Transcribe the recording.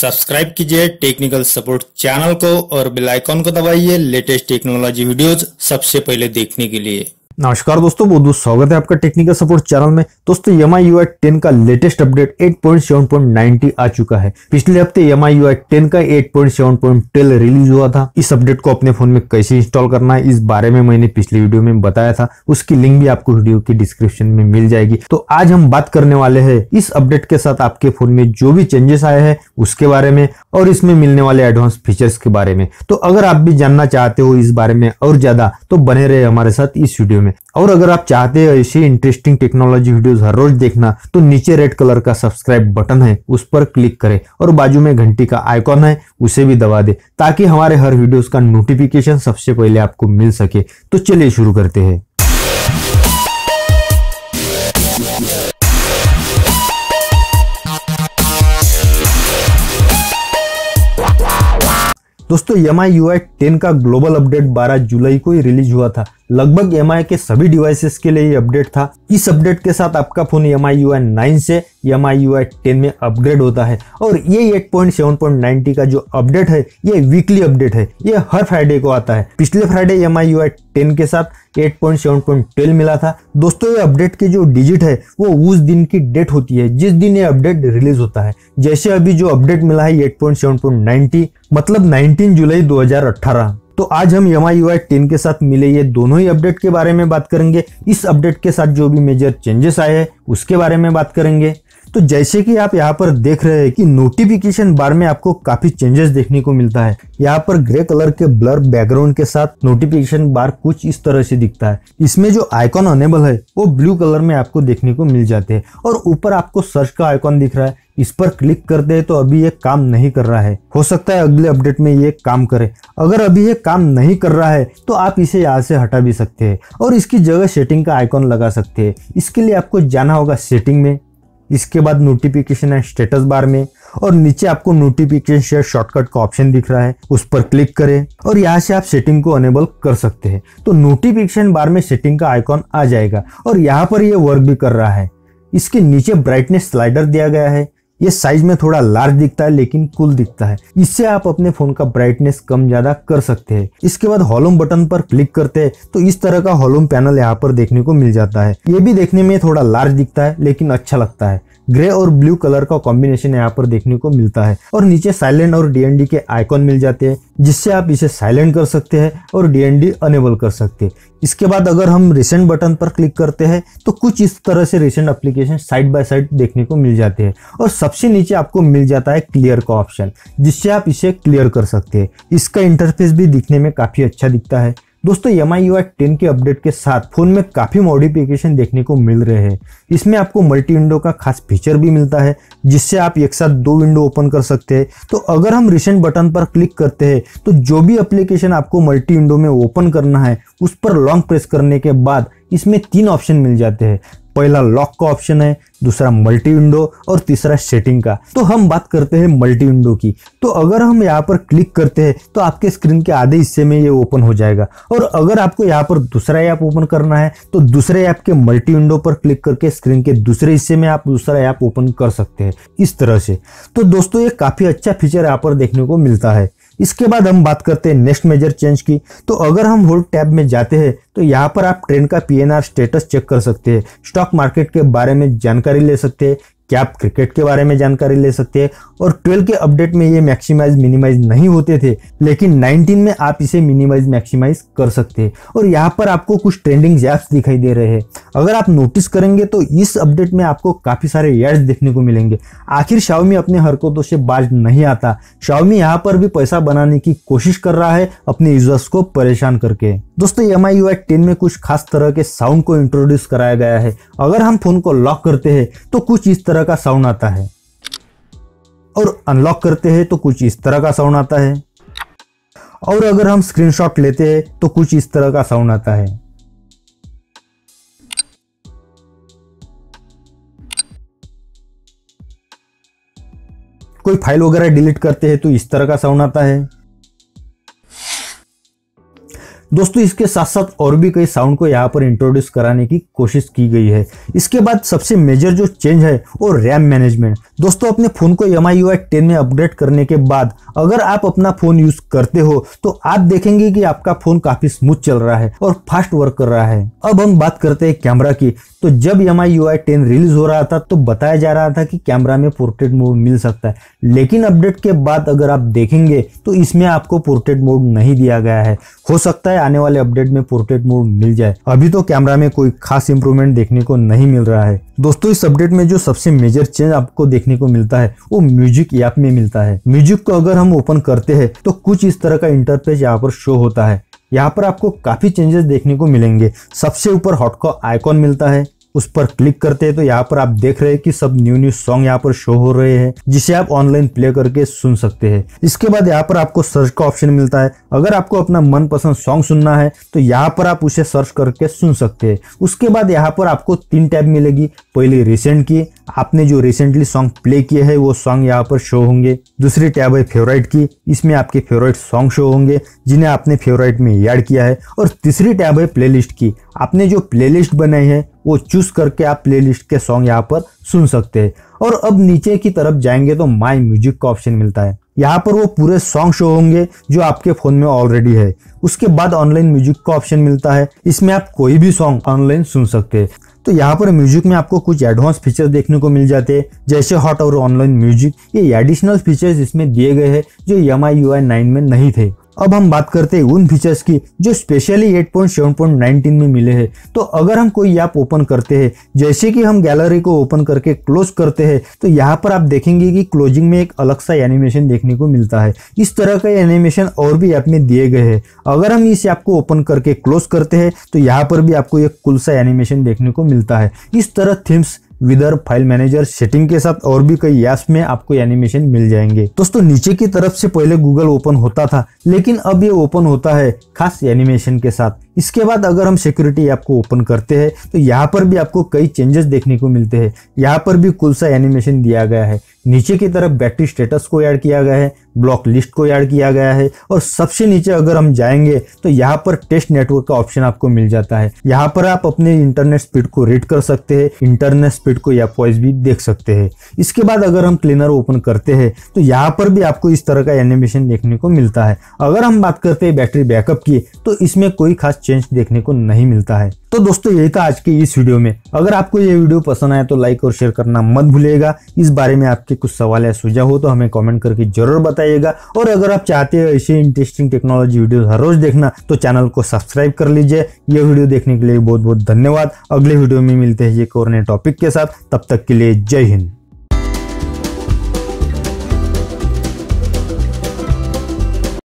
subscribe कीजिए technical support channel को और बेल आइकॉन को दबाइए लेटेस्ट टेक्नोलॉजी वीडियोस सबसे पहले देखने के लिए नमस्कार दोस्तों बहुत बहुत स्वागत है आपका टेक्निकल सपोर्ट चैनल में दोस्तों M I U I ten का लेटेस्ट अपडेट 8.7.90 आ चुका है पिछले हफ्ते M I U I ten का 8.7.10 रिलीज हुआ था इस अपडेट को अपने फोन में कैसे इंस्टॉल करना है इस बारे में मैंने पिछले वीडियो में बताया था उसकी लिंक भी आपको वीडियो की डिस्क्रिप्शन में मिल जाएगी तो आज हम बात करने वाले है इस अपडेट के साथ आपके फोन में जो भी चेंजेस आए हैं उसके बारे में और इसमें मिलने वाले एडवांस फीचर्स के बारे में तो अगर आप भी जानना चाहते हो इस बारे में और ज्यादा तो बने रहे हमारे साथ इस वीडियो में में और अगर आप चाहते हैं ऐसी इंटरेस्टिंग टेक्नोलॉजी वीडियोस हर रोज देखना तो नीचे रेड कलर का सब्सक्राइब बटन है उस पर क्लिक करें और बाजू में घंटी का आइकॉन है उसे भी दबा दे ताकि हमारे हर वीडियोस का नोटिफिकेशन सबसे पहले आपको मिल सके तो चलिए शुरू करते हैं दोस्तों M I U I ten का ग्लोबल अपडेट 12 जुलाई को ही रिलीज हुआ था लगभग एम e के सभी डिवाइसेस के लिए ये अपडेट था इस अपडेट के साथ आपका फोन एम आई नाइन से एम आई टेन में अपग्रेड होता है और ये eight point seven point ninety का जो अपडेट है ये वीकली अपडेट है ये हर फ्राइडे को आता है पिछले फ्राइडे एम आई टेन के साथ eight point seven point twelve मिला था दोस्तों ये अपडेट के जो डिजिट है वो उस दिन की डेट होती है जिस दिन ये अपडेट रिलीज होता है जैसे अभी जो अपडेट मिला है एट पॉइंट सेवन पॉइंट मतलब नाइनटीन जुलाई दो हजार तो आज हम यमा यू आई टेन के साथ मिले ये दोनों ही अपडेट के बारे में बात करेंगे इस अपडेट के साथ जो भी मेजर चेंजेस आए हैं उसके बारे में बात करेंगे तो जैसे कि आप यहाँ पर देख रहे हैं कि नोटिफिकेशन बार में आपको काफी चेंजेस देखने को मिलता है यहाँ पर ग्रे कलर के ब्लर बैकग्राउंड के साथ नोटिफिकेशन बार कुछ इस तरह से दिखता है इसमें जो आइकॉन अनेबल है वो ब्लू कलर में आपको देखने को मिल जाते हैं और ऊपर आपको सर्च का आइकॉन दिख रहा है इस पर क्लिक करते हैं तो अभी ये काम नहीं कर रहा है हो सकता है अगले अपडेट में ये काम करे अगर अभी ये काम नहीं कर रहा है तो आप इसे यहाँ से हटा भी सकते हैं और इसकी जगह सेटिंग का आइकॉन लगा सकते हैं इसके लिए आपको जाना होगा सेटिंग में इसके बाद नोटिफिकेशन एंड स्टेटस बार में और नीचे आपको नोटिफिकेशन शेयर शॉर्टकट का ऑप्शन दिख रहा है उस पर क्लिक करें और यहाँ से आप सेटिंग को अनेबल कर सकते हैं तो नोटिफिकेशन बार में सेटिंग का आइकॉन आ जाएगा और यहाँ पर यह वर्क भी कर रहा है इसके नीचे ब्राइटनेस स्लाइडर दिया गया है ये साइज में थोड़ा लार्ज दिखता है लेकिन कुल दिखता है इससे आप अपने फोन का ब्राइटनेस कम ज्यादा कर सकते हैं इसके बाद हॉलोम बटन पर क्लिक करते हैं तो इस तरह का हॉलोम पैनल यहाँ पर देखने को मिल जाता है ये भी देखने में थोड़ा लार्ज दिखता है लेकिन अच्छा लगता है ग्रे और ब्लू कलर का कॉम्बिनेशन यहाँ पर देखने को मिलता है और नीचे साइलेंट और डीएनडी के आइकॉन मिल जाते हैं जिससे आप इसे साइलेंट कर सकते हैं और डीएनडी अनेबल कर सकते हैं इसके बाद अगर हम रिसेंट बटन पर क्लिक करते हैं तो कुछ इस तरह से recent application side by side देखने को मिल जाते हैं और सबसे नीचे आपको मिल जाता है क्लियर का ऑप्शन जिससे आप इसे क्लियर कर सकते हैं इसका इंटरफेस भी दिखने में काफ़ी अच्छा दिखता है दोस्तों एम आई टेन के अपडेट के साथ फ़ोन में काफ़ी मॉडिफिकेशन देखने को मिल रहे हैं इसमें आपको मल्टी विंडो का खास फीचर भी मिलता है जिससे आप एक साथ दो विंडो ओपन कर सकते हैं तो अगर हम रिसेंट बटन पर क्लिक करते हैं तो जो भी एप्लीकेशन आपको मल्टी विंडो में ओपन करना है उस पर लॉन्ग प्रेस करने के बाद इसमें तीन ऑप्शन मिल जाते हैं पहला लॉक का ऑप्शन है दूसरा मल्टी विंडो और तीसरा सेटिंग का तो हम बात करते हैं मल्टी विंडो की तो अगर हम यहाँ पर क्लिक करते हैं तो आपके स्क्रीन के आधे हिस्से में ये ओपन हो जाएगा और अगर आपको यहाँ पर दूसरा ऐप ओपन करना है तो दूसरे ऐप के मल्टी विंडो पर क्लिक करके स्क्रीन के दूसरे हिस्से में आप दूसरा ऐप ओपन कर सकते हैं इस तरह से तो दोस्तों ये काफ़ी अच्छा फीचर यहाँ पर देखने को मिलता है इसके बाद हम बात करते हैं नेक्स्ट मेजर चेंज की तो अगर हम होल्ड टैब में जाते हैं तो यहाँ पर आप ट्रेंड का पीएनआर स्टेटस चेक कर सकते हैं स्टॉक मार्केट के बारे में जानकारी ले सकते हैं क्या आप क्रिकेट के बारे में जानकारी ले सकते हैं और 12 के अपडेट में ये मैक्सिमाइज मिनिमाइज नहीं होते थे लेकिन 19 में आप इसे मिनिमाइज मैक्सिमाइज कर सकते हैं और यहाँ पर आपको कुछ ट्रेंडिंग ऐप्स दिखाई दे रहे हैं अगर आप नोटिस करेंगे तो इस अपडेट में आपको काफ़ी सारे एड्स देखने को मिलेंगे आखिर शाओमी अपने हरकतों से बाज नहीं आता शाओमी यहाँ पर भी पैसा बनाने की कोशिश कर रहा है अपने यूजर्स को परेशान करके दोस्तों एम आई टेन में कुछ खास तरह के साउंड को इंट्रोड्यूस कराया गया है अगर हम फोन को लॉक करते हैं तो कुछ इस तरह का साउंड आता है और अनलॉक करते हैं तो कुछ इस तरह का साउंड आता है और अगर हम स्क्रीनशॉट लेते हैं तो कुछ इस तरह का साउंड आता है कोई फाइल वगैरह डिलीट करते हैं तो इस तरह का साउंड आता है दोस्तों इसके साथ साथ और भी कई साउंड को यहाँ पर इंट्रोड्यूस कराने की कोशिश की गई है इसके बाद सबसे मेजर जो चेंज है वो रैम मैनेजमेंट दोस्तों अपने फ़ोन को एम आई टेन में अपग्रेड करने के बाद अगर आप अपना फ़ोन यूज़ करते हो तो आप देखेंगे कि आपका फ़ोन काफ़ी स्मूथ चल रहा है और फास्ट वर्क कर रहा है अब हम बात करते हैं कैमरा की तो जब I U I ten release हो रहा था तो बताया जा रहा था कि कैमरा में पोर्ट्रेट मोड मिल सकता है लेकिन अपडेट के बाद अगर आप देखेंगे तो इसमें आपको पोर्ट्रेट मोड नहीं दिया गया है हो सकता है आने वाले अपडेट में पोर्ट्रेट मोड मिल जाए अभी तो कैमरा में कोई खास इंप्रूवमेंट देखने को नहीं मिल रहा है दोस्तों इस अपडेट में जो सबसे मेजर चेंज आपको देखने को मिलता है वो म्यूजिक ऐप में मिलता है म्यूजिक को अगर हम ओपन करते हैं तो कुछ इस तरह का इंटरफेस यहाँ पर शो होता है यहाँ पर आपको काफी चेंजेस देखने को मिलेंगे सबसे ऊपर का आइकॉन मिलता है उस पर क्लिक करते हैं तो यहाँ पर आप देख रहे हैं कि सब न्यू न्यू सॉन्ग यहाँ पर शो हो रहे हैं जिसे आप ऑनलाइन प्ले करके सुन सकते हैं इसके बाद यहाँ पर आपको सर्च का ऑप्शन मिलता है अगर आपको अपना मनपसंद सॉन्ग सुनना है तो यहाँ पर आप उसे सर्च करके सुन सकते हैं उसके बाद यहाँ पर आपको तीन टैब मिलेगी पहली रिसेंट की आपने जो रिसेंटली सॉन्ग प्ले किए हैं वो सॉन्ग यहाँ पर शो होंगे दूसरी टैब है फेवराइट की इसमें आपके फेवराइट सॉन्ग शो होंगे जिन्हें आपने फेवराइट में ऐड किया है और तीसरी टैब है प्लेलिस्ट की आपने जो प्लेलिस्ट बनाई है वो चूज करके आप प्लेलिस्ट के सॉन्ग यहाँ पर सुन सकते हैं और अब नीचे की तरफ जाएंगे तो माई म्यूजिक का ऑप्शन मिलता है यहाँ पर वो पूरे सॉन्ग शो होंगे जो आपके फ़ोन में ऑलरेडी है उसके बाद ऑनलाइन म्यूजिक का ऑप्शन मिलता है इसमें आप कोई भी सॉन्ग ऑनलाइन सुन सकते हैं तो यहाँ पर म्यूजिक में आपको कुछ एडवांस फीचर देखने को मिल जाते हैं जैसे हॉट और ऑनलाइन म्यूजिक ये एडिशनल फीचर्स इसमें दिए गए हैं जो एम आई यू में नहीं थे अब हम बात करते हैं उन फीचर्स की जो स्पेशली 8.7.19 में मिले हैं तो अगर हम कोई ऐप ओपन करते हैं जैसे कि हम गैलरी को ओपन करके क्लोज करते हैं तो यहाँ पर आप देखेंगे कि क्लोजिंग में एक अलग सा एनिमेशन देखने को मिलता है इस तरह का एनिमेशन और भी ऐप में दिए गए हैं अगर हम इस ऐप को ओपन करके क्लोज करते हैं तो यहाँ पर भी आपको एक कुल सा एनिमेशन देखने को मिलता है इस तरह themes weather file manager setting के साथ और भी कई ऐप्स में आपको एनिमेशन मिल जाएंगे दोस्तों नीचे की तरफ से पहले गूगल ओपन होता था लेकिन अब ये ओपन होता है खास एनिमेशन के साथ इसके बाद अगर हम सिक्योरिटी ऐप को ओपन करते हैं तो यहाँ पर भी आपको कई चेंजेस देखने को मिलते हैं यहाँ पर भी कुल सा एनिमेशन दिया गया है नीचे की तरफ बैटरी स्टेटस को ऐड किया गया है ब्लॉक लिस्ट को ऐड किया गया है और सबसे नीचे अगर हम जाएंगे तो यहाँ पर टेस्ट नेटवर्क का ऑप्शन आपको मिल जाता है यहाँ पर आप अपने इंटरनेट स्पीड को रीड कर सकते हैं इंटरनेट स्पीड को या वॉइस भी देख सकते हैं इसके बाद अगर हम क्लीनर ओपन करते हैं तो यहाँ पर भी आपको इस तरह का एनिमेशन देखने को मिलता है अगर हम बात करते हैं बैटरी बैकअप की तो इसमें कोई खास चेंज देखने को नहीं मिलता है तो दोस्तों यही था आज के इस वीडियो में अगर आपको ये वीडियो पसंद आए तो लाइक और शेयर करना मत भूलिएगा इस बारे में आपके कुछ सवाल या सुझाव हो तो हमें कमेंट करके जरूर बताइएगा और अगर आप चाहते हो ऐसे इंटरेस्टिंग टेक्नोलॉजी वीडियो हर रोज देखना तो चैनल को सब्सक्राइब कर लीजिए यह वीडियो देखने के लिए बहुत बहुत धन्यवाद अगले वीडियो में मिलते हैं एक और नए टॉपिक के साथ तब तक के लिए जय हिंद